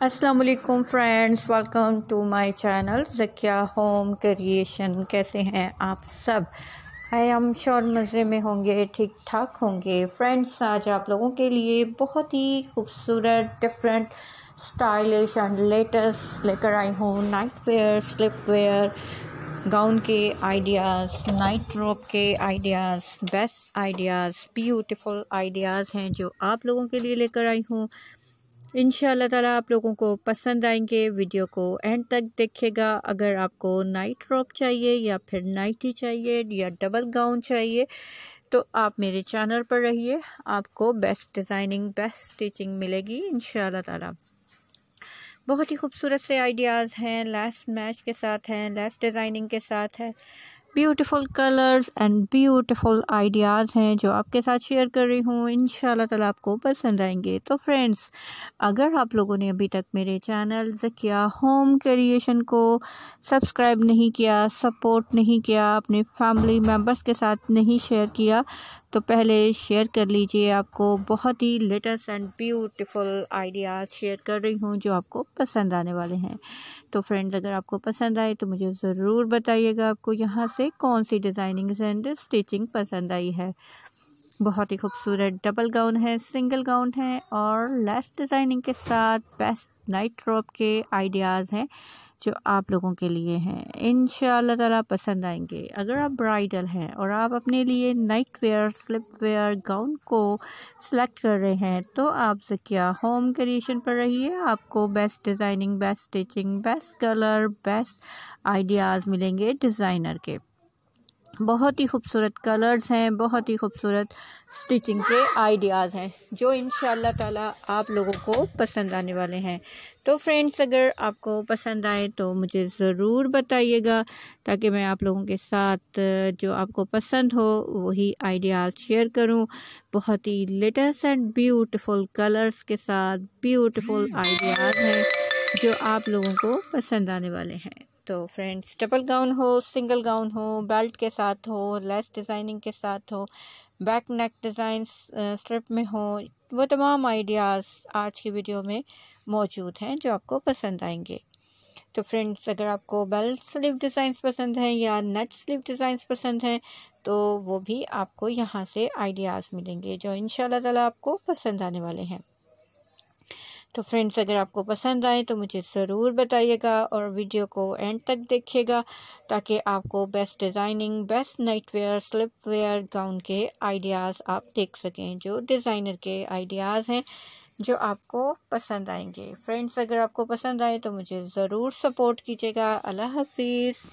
वालेकुम friends welcome to my channel Zakia home creation कैसे हैं आप सब आई एम श्योर मज़े में होंगे ठीक ठाक होंगे फ्रेंड्स आज आप लोगों के लिए बहुत ही खूबसूरत डिफरेंट स्टाइलिश एंड लेटेस्ट लेकर आई हूँ night wear slip wear gown के आइडियाज़ नाइट रोप के ideas best ideas beautiful ideas हैं जो आप लोगों के लिए लेकर आई हूँ इन ताला आप लोगों को पसंद आएंगे वीडियो को एंड तक देखिएगा अगर आपको नाइट फ्रॉक चाहिए या फिर नाइटी चाहिए या डबल गाउन चाहिए तो आप मेरे चैनल पर रहिए आपको बेस्ट डिज़ाइनिंग बेस्ट स्टिचिंग मिलेगी इन ताला बहुत ही खूबसूरत से आइडियाज़ हैं लेस मैच के साथ हैं लेस डिज़ाइनिंग के साथ है beautiful colours and beautiful ideas हैं जो आपके साथ शेयर कर रही हूँ इन ताला आपको पसंद आएंगे तो फ्रेंड्स अगर आप लोगों ने अभी तक मेरे चैनल जकिया होम क्रिएशन को सब्सक्राइब नहीं किया सपोर्ट नहीं किया अपने फैमिली मेम्बर्स के साथ नहीं शेयर किया तो पहले शेयर कर लीजिए आपको बहुत ही latest and beautiful ideas share कर रही हूँ जो आपको पसंद आने वाले हैं तो फ्रेंड्स अगर आपको पसंद आए तो मुझे ज़रूर बताइएगा आपको यहाँ से कौन सी डिज़ाइनिंग एंड स्टिचिंग पसंद आई है बहुत ही खूबसूरत डबल गाउन है सिंगल गाउन है और लेस डिज़ाइनिंग के साथ बेस्ट नाइट ड्रॉप के आइडियाज़ हैं जो आप लोगों के लिए हैं इन ताला पसंद आएंगे अगर आप ब्राइडल हैं और आप अपने लिए night wear slip wear gown को सिलेक्ट कर रहे हैं तो आप क्या होम क्रिएशन पर रहिए आपको best designing best stitching best colour best ideas मिलेंगे डिज़ाइनर के बहुत ही खूबसूरत कलर्स हैं बहुत ही खूबसूरत स्टिचिंग के आइडियाज़ हैं जो इन ताला आप लोगों को पसंद आने वाले हैं तो फ्रेंड्स अगर आपको पसंद आए तो मुझे ज़रूर बताइएगा ताकि मैं आप लोगों के साथ जो आपको पसंद हो वही आइडियाज़ शेयर करूं बहुत ही लेटेस्ट एंड ब्यूटीफुल कलर्स के साथ ब्यूटीफुल आइडियाज़ हैं जो आप लोगों को पसंद आने वाले हैं तो फ्रेंड्स डबल गाउन हो सिंगल गाउन हो बेल्ट के साथ हो लेस डिज़ाइनिंग के साथ हो बैक नेक डिज़ाइन स्ट्रिप में हो वो तमाम आइडियाज़ आज की वीडियो में मौजूद हैं जो आपको पसंद आएंगे तो फ्रेंड्स अगर आपको बेल्ट स्लीव डिज़ाइंस पसंद हैं या नेट स्लीव डिज़ाइंस पसंद हैं तो वो भी आपको यहाँ से आइडियाज़ मिलेंगे जो इन ताला आपको पसंद आने वाले हैं तो फ्रेंड्स अगर आपको पसंद आए तो मुझे ज़रूर बताइएगा और वीडियो को एंड तक देखिएगा ताकि आपको best designing best night wear slip wear gown के आइडियाज़ आप देख सकें जो डिज़ाइनर के आइडियाज़ हैं जो आपको पसंद आएंगे फ्रेंड्स अगर आपको पसंद आए तो मुझे ज़रूर सपोर्ट कीजिएगा अल्लाह हाफिज़